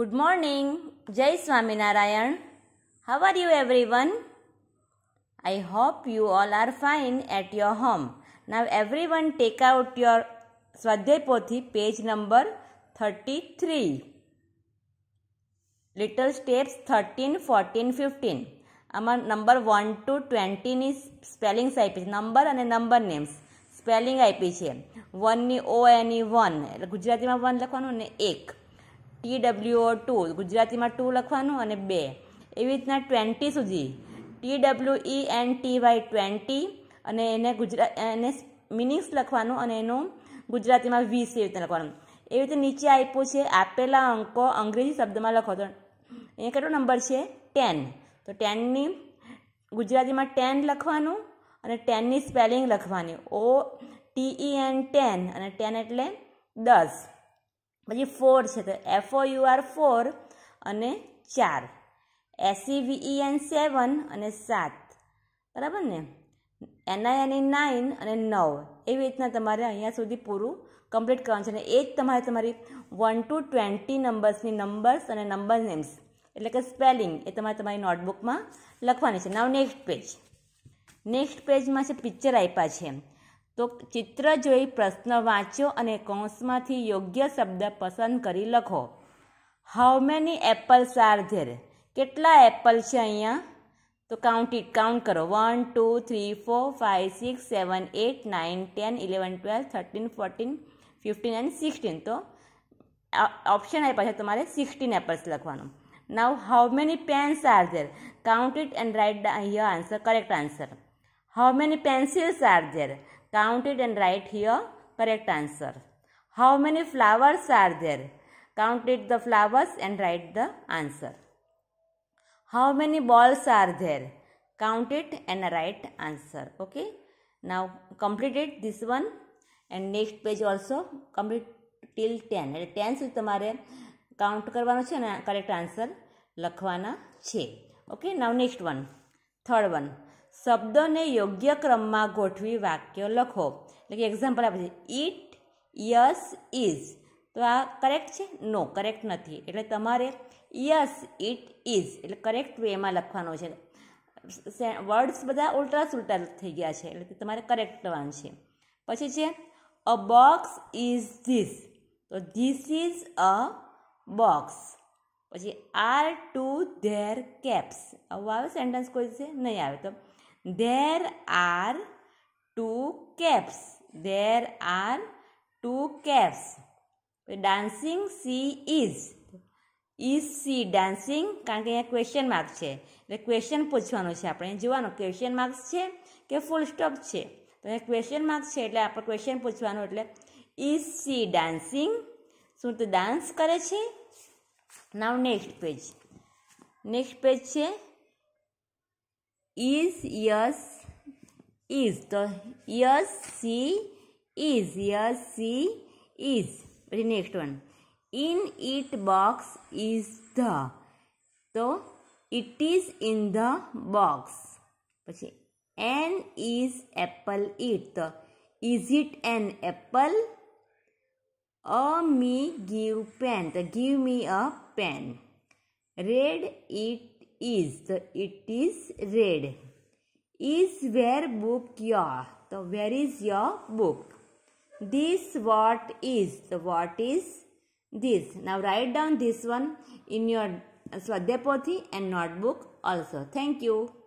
Good morning જય Swaminarayan how are you everyone I hope you all are fine at your home now everyone take out your સ્વાધ્યાય પોથી page number thirty three little steps thirteen fourteen fifteen આમાં number one two ટ્વેન્ટીની spellings આપી છે number અને number names spelling આપી છે વનની ઓ એની વન એટલે ગુજરાતીમાં વન લખવાનું ને એક ટી ડબલ્યુ ઓ ટુ ગુજરાતીમાં ટુ લખવાનું અને બે એવી રીતના ટ્વેન્ટી સુધી T W E N T Y twenty અને એને ગુજરાત એને મિનિંગ્સ લખવાનું અને એનું ગુજરાતીમાં વીસ એવી રીતે લખવાનું એવી રીતે નીચે આપ્યું છે આપેલા અંકો અંગ્રેજી શબ્દમાં લખો તો અહીંયા કેટલો નંબર છે ટેન તો ટેનની ગુજરાતીમાં ટેન લખવાનું અને ટેનની સ્પેલિંગ લખવાની ઓ ટી ઈ એન ટેન અને ટેન એટલે દસ પછી ફોર છે તો F O U R four અને ચાર એસીવીઈ એન સેવન અને સાત બરાબર ને એનઆઈએનઈ નાઇન e અને નવ એવી રીતના તમારે અહીંયા સુધી પૂરું કમ્પ્લીટ કરવાનું છે અને એ જ તમારે તમારી વન ટુ ટ્વેન્ટી નંબર્સની નંબર્સ અને નંબર નેમ્સ એટલે કે સ્પેલિંગ એ તમારે તમારી નોટબુકમાં લખવાની છે નાવ નેક્સ્ટ પેજ નેક્સ્ટ પેજમાં છે પિક્ચર આપ્યા છે એમ તો ચિત્ર જોઈ પ્રશ્ન વાંચો અને કૌંસમાંથી યોગ્ય શબ્દ પસંદ કરી લખો how many apples are there કેટલા એપલ છે અહીંયા તો કાઉન્ટ ઇટ કાઉન્ટ કરો one two three four five six seven eight nine ten eleven twelve thirteen fourteen fifteen and sixteen તો ઓપ્શન આપ્યા છે તમારે સિક્સટીન એપલ્સ લખવાનું now how many pens are there count it and write here answer correct answer how many pencils are there Count it and write here correct answer. How many flowers are there? Count it the flowers and write the answer. How many balls are there? Count it and write answer. Okay. Now completed this one and next page also complete till 10. એટલે 10 સુધી તમારે count કરવાનું છે અને correct answer લખવાના છે okay now next one third one શબ્દોને યોગ્ય ક્રમમાં ગોઠવી વાક્ય લખો એટલે કે એક્ઝામ્પલ આપે છે ઇટ યસ ઇઝ તો આ કરેક્ટ છે નો કરેક્ટ નથી એટલે તમારે યસ ઇટ ઇઝ એટલે કરેક્ટ વેમાં લખવાનો છે વર્ડ્સ બધા ઉલટા સુલટા થઈ ગયા છે એટલે તમારે કરેક્ટ લખવાનું છે પછી છે અ બોક્સ ઇઝ ધીસ તો ધીસ ઇઝ અ બોક્સ પછી આર ટુ ધેર કેપ્સ આવું આવે સેન્ટેન્સ કોઈ છે નહીં આવે તો There are two caps. There are two caps. Dancing she is. Is she dancing કારણ કે અહીંયા ક્વેશ્ચન માર્ક છે એટલે ક્વેશ્ચન પૂછવાનું છે આપણે જોવાનું ક્વેશ્ચન માર્ક્સ છે કે ફૂલ સ્ટોપ છે તો અહીંયા ક્વેશ્ચન માર્ક છે એટલે આપણે ક્વેશ્ચન પૂછવાનું એટલે ઇઝ સી ડાન્સિંગ શું તે ડાન્સ કરે છે now next page next page છે is yes is the yes C is yes C is very next one in it box is the so it is in the box પછી an is apple it the is it an apple a me give pen the give me a pen read it is the it is red is where book your So where is your book this what is the what is this now write down this one in your swadhyay and notebook also thank you